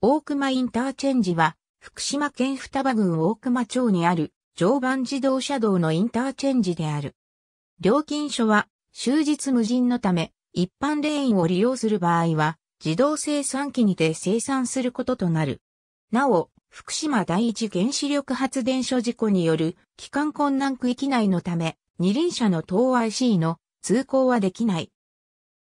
大熊インターチェンジは、福島県双葉郡大熊町にある常磐自動車道のインターチェンジである。料金所は終日無人のため、一般レーンを利用する場合は、自動生産機にて生産することとなる。なお、福島第一原子力発電所事故による帰還困難区域内のため、二輪車の等 IC の通行はできない。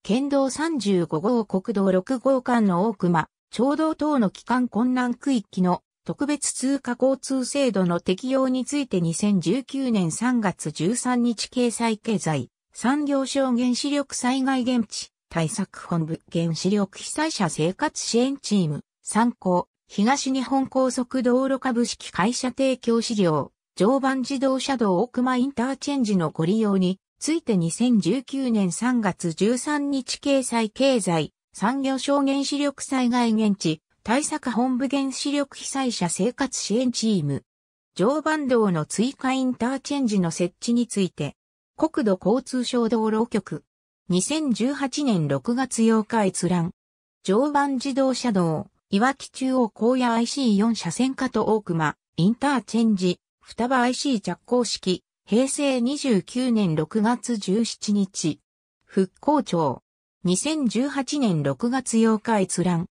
県道35号国道6号間の大熊、聴導等の帰還困難区域の特別通貨交通制度の適用について2019年3月13日掲載経済産業省原子力災害現地対策本部原子力被災者生活支援チーム参考東日本高速道路株式会社提供資料常磐自動車道奥間インターチェンジのご利用について2019年3月13日掲載経済産業省原子力災害現地、対策本部原子力被災者生活支援チーム。常磐道の追加インターチェンジの設置について、国土交通省道路局。2018年6月8日閲覧。常磐自動車道、岩木中央高野 IC4 車線下と大熊、インターチェンジ、双葉 IC 着工式、平成29年6月17日。復興庁、2018年6月8日閲覧。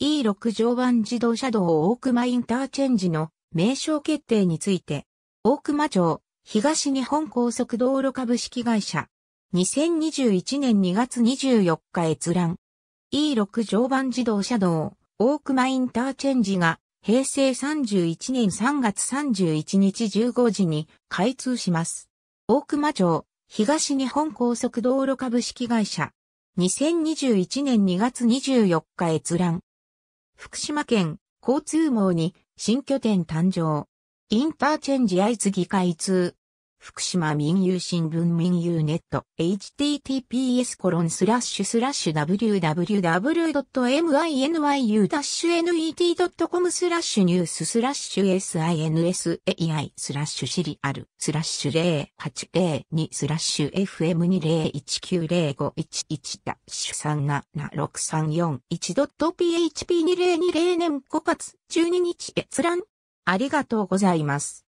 E6 常磐自動車道大熊インターチェンジの名称決定について、大熊町東日本高速道路株式会社。2021年2月24日閲覧。E6 常磐自動車道大熊インターチェンジが平成31年3月31日15時に開通します。大熊町東日本高速道路株式会社。2021年2月24日閲覧。福島県交通網に新拠点誕生。インターチェンジ相次ぎ開通。福島民友新聞民友ネット https コロンスラッシュスラッシュ www.minu-net.com y スラッシュニューススラッシュ sinsai スラッシュシリアルスラッシュ0802スラッシュ FM20190511 ダッシュ 37634.1.php2020 年5月12日閲覧ありがとうございます。